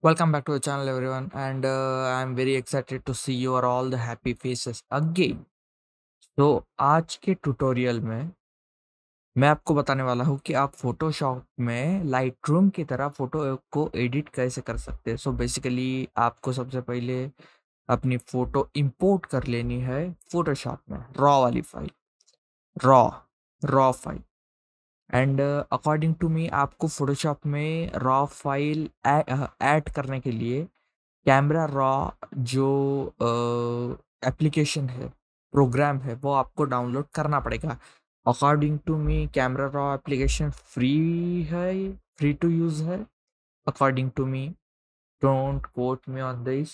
Welcome back to the channel everyone and uh, I'm very excited to see your all the happy faces again. तो आज के tutorial में मैं आपको बताने वाला हूँ कि आप फोटोशॉप में लाइट रूम की तरह फोटो को एडिट कैसे कर सकते हैं सो बेसिकली आपको सबसे पहले अपनी फ़ोटो इंपोर्ट कर लेनी है फोटोशॉप में रॉ वाली file raw raw file and according to me आपको फोटोशॉप में रॉ फाइल ऐड करने के लिए कैमरा रॉ जो एप्लीकेशन uh, है प्रोग्राम है वो आपको डाउनलोड करना पड़ेगा according to me camera raw application free है फ्री टू यूज़ है according to me don't quote me on this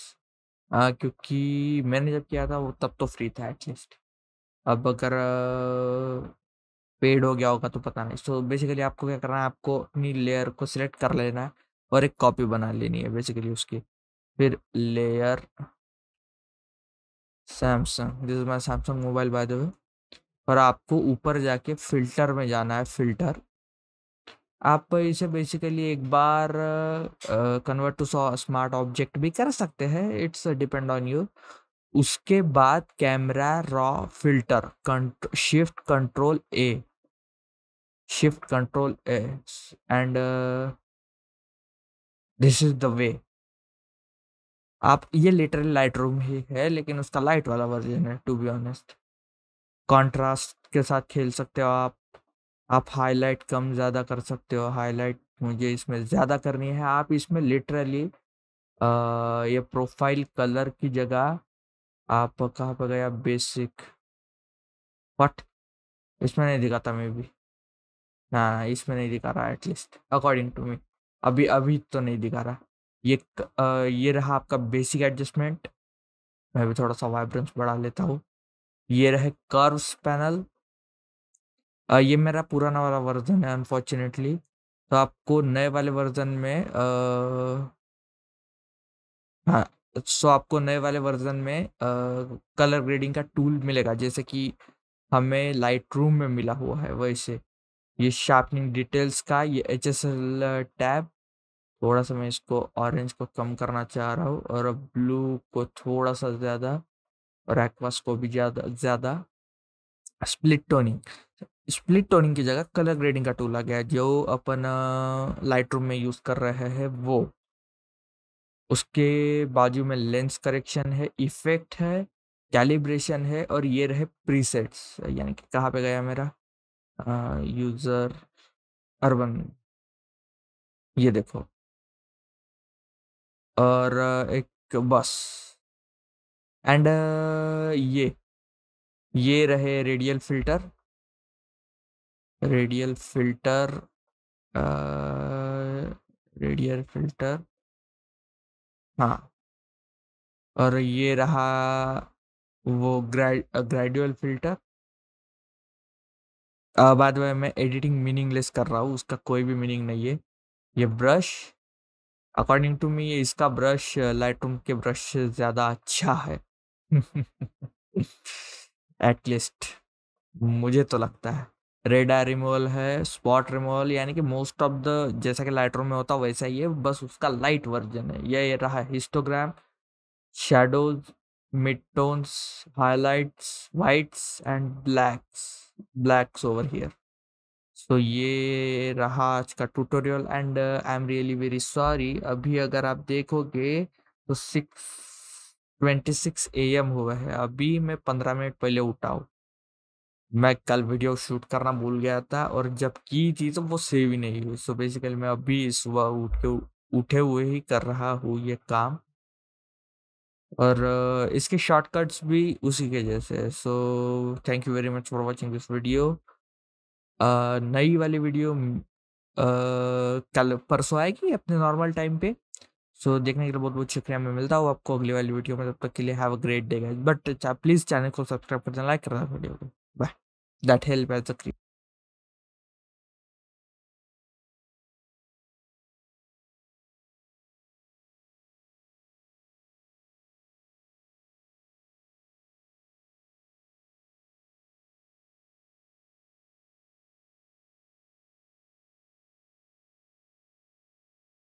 क्योंकि मैंने जब किया था वो तब तो फ्री था एटलीस्ट अब अगर पेड हो गया होगा तो पता नहीं सो so, बेसिकली आपको क्या करना है आपको अपनी लेयर को सिलेक्ट कर लेना है और एक कॉपी बना लेनी है बेसिकली उसकी फिर layer Samsung this is Samsung mobile by the way और आपको ऊपर जाके फिल्टर में जाना है फिल्टर आप इसे बेसिकली एक बार कन्वर्ट टू स्मार्ट ऑब्जेक्ट भी कर सकते हैं इट्स डिपेंड ऑन यू उसके बाद camera raw filter control shift control A shift control s and uh, this is the way आप ये लिटरल लाइट रूम ही है लेकिन उसका लाइट वाला वर्जन है टू बी ऑनेस्ट कॉन्ट्रास्ट के साथ खेल सकते हो आप आप हाईलाइट कम ज़्यादा कर सकते हो हाईलाइट मुझे इसमें ज़्यादा करनी है आप इसमें लिटरली ये प्रोफाइल कलर की जगह आप कहाँ पर गया बेसिक वट इसमें नहीं दिखाता मैं भी हाँ इसमें नहीं दिखा रहा एटलीस्ट अकॉर्डिंग टू मी अभी अभी तो नहीं दिखा रहा ये आ, ये रहा आपका बेसिक एडजस्टमेंट मैं भी थोड़ा सा वाइब्रेंस बढ़ा लेता हूँ ये रहे कर्व्स पैनल आ, ये मेरा पुराना वाला वर्जन है अनफॉर्चुनेटली तो आपको नए वाले वर्जन में हाँ सो आपको नए वाले वर्जन में आ, कलर ग्रेडिंग का टूल मिलेगा जैसे कि हमें लाइट रूम में मिला हुआ है वैसे ये शार्पनिंग डिटेल्स का ये एच एस एल टैब थोड़ा सा मैं इसको ऑरेंज को कम करना चाह रहा हूँ और ब्लू को थोड़ा सा ज़्यादा और एक्वास को भी ज़्यादा ज़्यादा स्प्लिट टोनिंग स्प्लिट टोनिंग की जगह कलर ग्रेडिंग का टूल आ गया जो अपन लाइट रूम में यूज़ कर रहे हैं वो उसके बाजू में लेंस करेक्शन है इफेक्ट है कैलिब्रेशन है और ये रहे प्रीसेट्स यानी कि कहाँ पे गया मेरा यूजर अर्बन ये देखो और एक बस एंड ये ये रहे radial filter radial filter radial filter हाँ और ये रहा वो ग्रेड ग्रेडुअल फिल्टर बाद में मैं एडिटिंग मीनिंगलेस कर रहा हूँ उसका कोई भी मीनिंग नहीं है ये ब्रश अकॉर्डिंग टू मी इसका ब्रश लाइटरूम के ब्रश से ज़्यादा अच्छा है एटलीस्ट मुझे तो लगता है रेड आई रिमूवल है स्पॉट रिमूवल यानी कि मोस्ट ऑफ द जैसा कि लाइट में होता वैसा ही है बस उसका लाइट वर्जन है ये रहा है histogram shadows mid tones highlights whites and blacks blacks over here so so, ये रहा आज का tutorial and I am really very sorry अभी अगर आप देखोगे तो six twenty six A M हुआ है अभी मैं पंद्रह मिनट पहले उठा हूँ मैं कल वीडियो शूट करना भूल गया था और जब की थी तो वो सेव ही नहीं हुई सो बेसिकली मैं अभी सुबह उठ के उठे हुए ही कर रहा हूँ ये काम और इसके शॉर्टकट्स भी उसी के जैसे so thank you very much for watching this video नई वाली वीडियो कल परसों आएगी अपने नॉर्मल टाइम पे सो देखने के लिए बहुत बहुत शुक्रिया मैं मिलता हूँ आपको अगली वाली वीडियो में तब तक के लिए have a great day guys but please channel को सब्सक्राइब करना लाइक करना वीडियो को by that help as a